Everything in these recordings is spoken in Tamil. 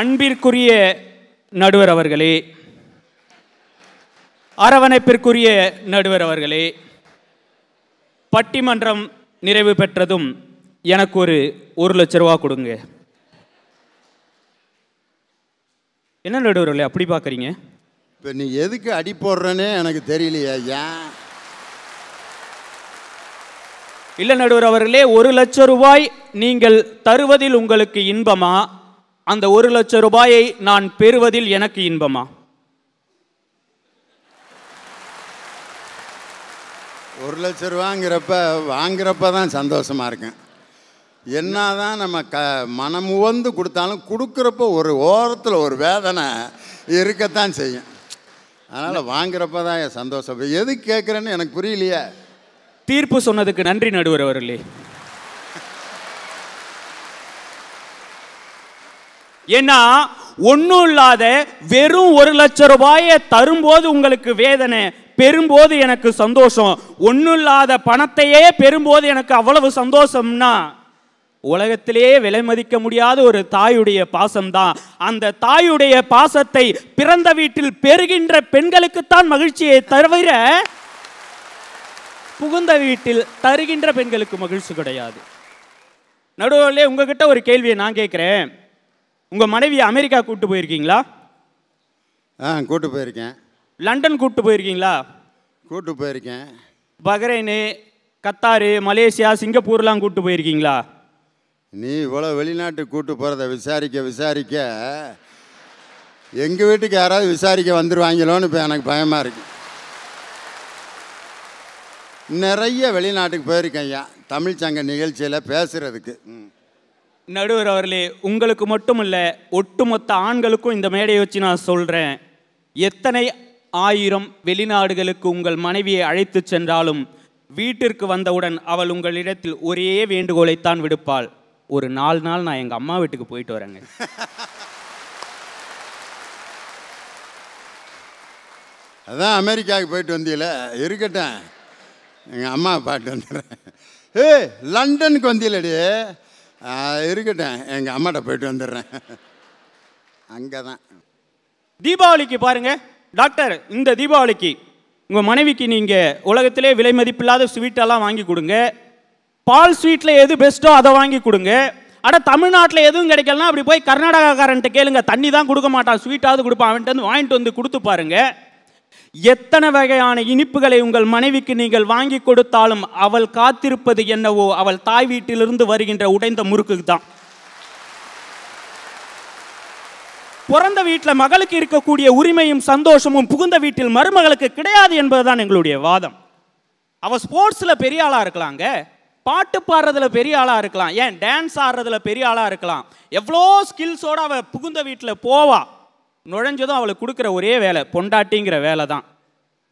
அன்பிற்குரிய நடுவர் அவர்களே அரவணைப்பிற்குரிய நடுவர் அவர்களே பட்டிமன்றம் நிறைவு பெற்றதும் எனக்கு ஒரு ஒரு லட்ச ரூபா கொடுங்க என்ன நடுவர்களே அப்படி பார்க்குறீங்க இப்போ நீ எதுக்கு அடி போடுறனே எனக்கு தெரியலையா ஏன் இல்லை நடுவர் அவர்களே ஒரு லட்ச ரூபாய் நீங்கள் தருவதில் உங்களுக்கு இன்பமா அந்த ஒரு லட்சம் ரூபாயை நான் பெறுவதில் எனக்கு இன்பமா ஒரு லட்ச ரூபாங்கிறப்ப வாங்குறப்ப தான் சந்தோஷமாக இருக்கேன் என்ன தான் நம்ம க மனம் உவந்து கொடுத்தாலும் கொடுக்குறப்ப ஒரு ஓரத்தில் ஒரு வேதனை இருக்கத்தான் செய்யும் அதனால் வாங்குறப்ப தான் என் சந்தோஷம் எது கேட்குறேன்னு எனக்கு புரியலையே தீர்ப்பு சொன்னதுக்கு நன்றி நடுவர் அவர்களே ஏன்னா ஒன்றும் இல்லாத வெறும் ஒரு லட்ச ரூபாயை தரும்போது உங்களுக்கு வேதனை பெறும்போது எனக்கு சந்தோஷம் ஒன்றும் இல்லாத பணத்தையே பெறும்போது எனக்கு அவ்வளவு சந்தோஷம்னா உலகத்திலேயே விலை மதிக்க முடியாத ஒரு தாயுடைய பாசம்தான் அந்த தாயுடைய பாசத்தை பிறந்த வீட்டில் பெறுகின்ற பெண்களுக்குத்தான் மகிழ்ச்சியை தவிர புகுந்த வீட்டில் தருகின்ற பெண்களுக்கு மகிழ்ச்சி கிடையாது நடுவில் உங்ககிட்ட ஒரு கேள்வியை நான் கேட்குறேன் உங்கள் மனைவியை அமெரிக்கா கூப்பிட்டு போயிருக்கீங்களா ஆ கூப்பிட்டு போயிருக்கேன் லண்டன் கூப்பிட்டு போயிருக்கீங்களா கூப்பிட்டு போயிருக்கேன் பஹ்ரைனு கத்தாரு மலேசியா சிங்கப்பூர்லாம் கூப்பிட்டு போயிருக்கீங்களா நீ இவ்வளோ வெளிநாட்டுக்கு கூப்பிட்டு போகிறத விசாரிக்க விசாரிக்க எங்கள் வீட்டுக்கு யாராவது விசாரிக்க வந்துடுவாங்களோன்னு இப்போ எனக்கு பயமாக இருக்கு நிறைய வெளிநாட்டுக்கு போயிருக்கேன் ஐயா தமிழ் சங்க நிகழ்ச்சியில் பேசுகிறதுக்கு ம் நடுவர் அவர்களே உங்களுக்கு மட்டுமல்ல ஒட்டுமொத்த ஆண்களுக்கும் இந்த மேடையை வச்சு நான் சொல்கிறேன் எத்தனை ஆயிரம் வெளிநாடுகளுக்கு உங்கள் மனைவியை அழைத்து சென்றாலும் வீட்டிற்கு வந்தவுடன் அவள் உங்களிடத்தில் ஒரே வேண்டுகோளைத்தான் விடுப்பாள் ஒரு நாலு நாள் நான் எங்கள் அம்மா வீட்டுக்கு போயிட்டு வரேங்க அதான் அமெரிக்காவுக்கு போயிட்டு வந்தியில இருக்கட்டும் எங்கள் அம்மா பாட்டு வந்துடுறேன் ஏ லண்டனுக்கு வந்தீங்களே இருக்கட்டும் எங்கள் அம்மாட்ட போயிட்டு வந்துடுறேன் அங்கே தான் தீபாவளிக்கு பாருங்கள் டாக்டர் இந்த தீபாவளிக்கு உங்கள் மனைவிக்கு நீங்கள் உலகத்திலே விலை மதிப்பில்லாத ஸ்வீட்டெல்லாம் வாங்கி கொடுங்க பால் ஸ்வீட்டில் எது பெஸ்ட்டோ அதை வாங்கி கொடுங்க ஆனால் தமிழ்நாட்டில் எதுவும் கிடைக்கலனா அப்படி போய் கர்நாடகாக்காரன்ட்டு கேளுங்க தண்ணி தான் கொடுக்க மாட்டான் ஸ்வீட்டாவது கொடுப்பான் அவன்ட்டு வந்து வாங்கிட்டு வந்து கொடுத்து பாருங்கள் எத்தனை வகையான இனிப்புகளை உங்கள் மனைவிக்கு நீங்கள் வாங்கி கொடுத்தாலும் அவள் காத்திருப்பது என்னவோ அவள் தாய் வீட்டிலிருந்து வருகின்ற உடைந்த முறுக்கு தான் பிறந்த வீட்டில் மகளுக்கு இருக்கக்கூடிய உரிமையும் சந்தோஷமும் புகுந்த வீட்டில் மருமகளுக்கு கிடையாது என்பதுதான் எங்களுடைய வாதம் அவள் ஸ்போர்ட்ஸில் பெரிய ஆளாக இருக்கலாங்க பாட்டு பாடுறதுல பெரிய ஆளாக இருக்கலாம் ஏன் டான்ஸ் ஆடுறதுல பெரிய ஆளாக இருக்கலாம் எவ்வளோ ஸ்கில்ஸோடு அவள் புகுந்த வீட்டில் போவா நுழைஞ்சதும் அவளுக்கு கொடுக்குற ஒரே வேலை பொண்டாட்டிங்கிற வேலை தான்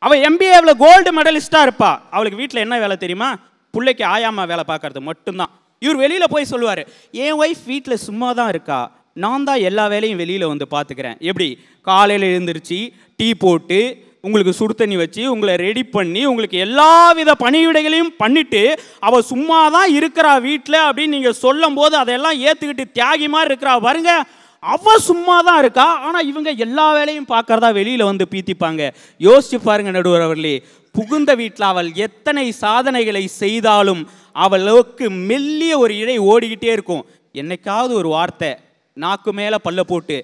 அவள் எம்பிஏவில் கோல்டு மெடலிஸ்ட்டாக இருப்பா அவளுக்கு வீட்டில் என்ன வேலை தெரியுமா பிள்ளைக்கு ஆயாமா வேலை பார்க்கறது மட்டும்தான் இவர் வெளியில் போய் சொல்லுவார் என் ஒய்ஃப் வீட்டில் சும்மா தான் இருக்கா நான் தான் எல்லா வேலையும் வெளியில் வந்து பார்த்துக்கிறேன் எப்படி காலையில் எழுந்திரிச்சு டீ போட்டு உங்களுக்கு சுடு தண்ணி வச்சு உங்களை ரெடி பண்ணி உங்களுக்கு எல்லா வித பணிவிடைகளையும் பண்ணிவிட்டு அவள் சும்மா தான் இருக்கிறா வீட்டில் அப்படின்னு நீங்கள் சொல்லும் போது அதையெல்லாம் ஏற்றுக்கிட்டு தியாகி மாதிரி இருக்கிறா பாருங்கள் அவள் சும்மா தான் இருக்கா ஆனால் இவங்க எல்லா வேலையும் பார்க்குறதா வெளியில் வந்து பீத்திப்பாங்க யோசிச்சு பாருங்க நடுவர் அவர்களே புகுந்த வீட்டில் அவள் எத்தனை சாதனைகளை செய்தாலும் அவளுக்கு மெல்லிய ஒரு இடை ஓடிக்கிட்டே இருக்கும் என்னைக்காவது ஒரு வார்த்தை நாக்கு மேலே பல்ல போட்டு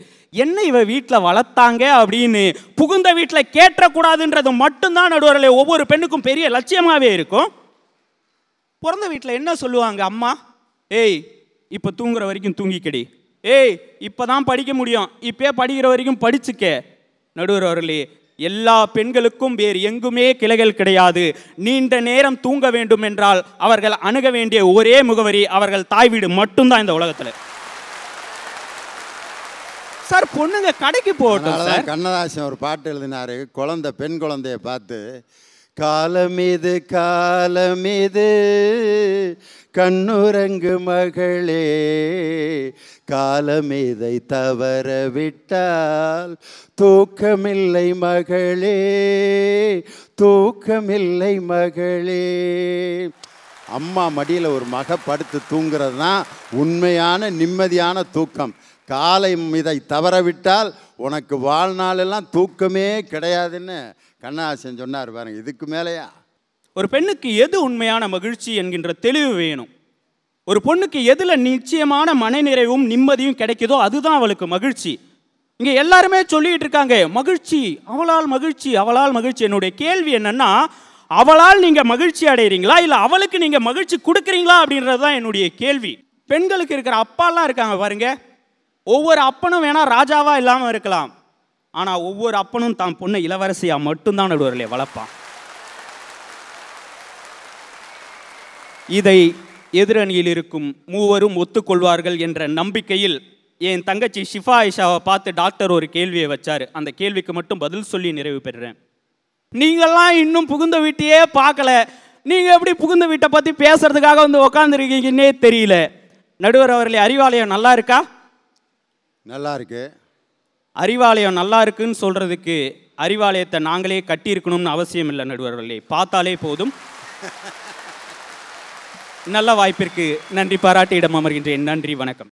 என்ன இவ வீட்டில் வளர்த்தாங்க அப்படின்னு புகுந்த வீட்டில் கேட்டக்கூடாதுன்றது மட்டும்தான் நடுவரில் ஒவ்வொரு பெண்ணுக்கும் பெரிய லட்சியமாகவே இருக்கும் பிறந்த வீட்டில் என்ன சொல்லுவாங்க அம்மா ஏய் இப்போ தூங்குற வரைக்கும் தூங்கிக்கடி ஏய் இப்போ தான் படிக்க முடியும் இப்போயே படிக்கிற வரைக்கும் படிச்சுக்க நடுவர் அவர்களே எல்லா பெண்களுக்கும் வேறு எங்குமே கிளைகள் கிடையாது நீண்ட நேரம் தூங்க வேண்டும் என்றால் அவர்கள் அணுக வேண்டிய ஒரே முகவரி அவர்கள் தாய் வீடு மட்டும்தான் இந்த உலகத்தில் சார் பொண்ணுங்க கடைக்கு போகட்டும் கண்ணதாசன் ஒரு பாட்டு எழுதினாரு குழந்தை பெண் குழந்தைய பார்த்து காலம் காலம் இது கண்ணுரங்கு மகளே காலம் இதை தவற விட்டால் தூக்கமில்லை மகளே தூக்கமில்லை மகளே அம்மா மடியில் ஒரு மக படுத்து தூங்குறது தான் உண்மையான நிம்மதியான தூக்கம் காலை இதை தவறவிட்டால் உனக்கு வாழ்நாளெல்லாம் தூக்கமே கிடையாதுன்னு கண்ணாசன் சொன்னார் பாருங்க இதுக்கு மேலேயா ஒரு பெண்ணுக்கு எது உண்மையான மகிழ்ச்சி என்கின்ற தெளிவு வேணும் ஒரு பொண்ணுக்கு எதில் நிச்சயமான மனநிறைவும் நிம்மதியும் கிடைக்குதோ அதுதான் அவளுக்கு மகிழ்ச்சி இங்கே எல்லாருமே சொல்லிட்டு இருக்காங்க மகிழ்ச்சி அவளால் மகிழ்ச்சி அவளால் மகிழ்ச்சி என்னுடைய கேள்வி என்னன்னா அவளால் நீங்கள் மகிழ்ச்சி அடைகிறீங்களா இல்லை அவளுக்கு நீங்கள் மகிழ்ச்சி கொடுக்குறீங்களா அப்படின்றது தான் என்னுடைய கேள்வி பெண்களுக்கு இருக்கிற அப்பாலாம் இருக்காங்க பாருங்கள் ஒவ்வொரு அப்பனும் வேணால் ராஜாவாக இல்லாமல் இருக்கலாம் ஆனால் ஒவ்வொரு அப்பனும் தான் பொண்ணை இளவரசியாக மட்டும்தான் நடுவர்களே வளர்ப்பான் இதை எதிரணியில் இருக்கும் மூவரும் ஒத்துக்கொள்வார்கள் என்ற நம்பிக்கையில் என் தங்கச்சி ஷிஃபா ஐஷாவை பார்த்து டாக்டர் ஒரு கேள்வியை வச்சார் அந்த கேள்விக்கு மட்டும் பதில் சொல்லி நிறைவு பெறுறேன் நீங்கள்லாம் இன்னும் புகுந்த வீட்டையே பார்க்கல நீங்கள் எப்படி புகுந்த வீட்டை பற்றி பேசுறதுக்காக வந்து உக்காந்துருக்கீங்கன்னே தெரியல நடுவர் அவர்களே அறிவாலயம் நல்லா இருக்கா நல்லா இருக்கு அறிவாலயம் நல்லா இருக்குன்னு சொல்கிறதுக்கு அறிவாலயத்தை நாங்களே கட்டியிருக்கணும்னு அவசியம் இல்லை நடுவர்களே பார்த்தாலே போதும் நல்ல வாய்ப்பிற்கு நன்றி பாராட்டியிடம் அமர்கின்றேன் நன்றி வணக்கம்